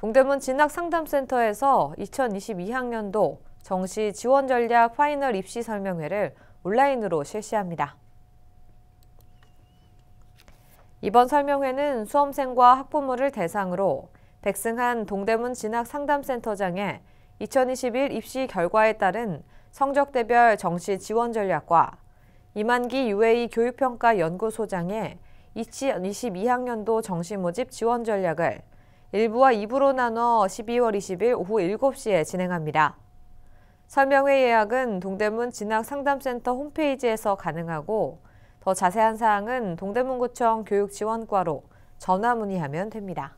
동대문 진학상담센터에서 2022학년도 정시 지원 전략 파이널 입시 설명회를 온라인으로 실시합니다. 이번 설명회는 수험생과 학부모를 대상으로 백승한 동대문 진학상담센터장의 2021 입시 결과에 따른 성적대별 정시 지원 전략과 이만기 UA 교육평가 연구소장의 2022학년도 정시 모집 지원 전략을 일부와 2부로 나눠 12월 20일 오후 7시에 진행합니다. 설명회 예약은 동대문 진학상담센터 홈페이지에서 가능하고 더 자세한 사항은 동대문구청 교육지원과로 전화 문의하면 됩니다.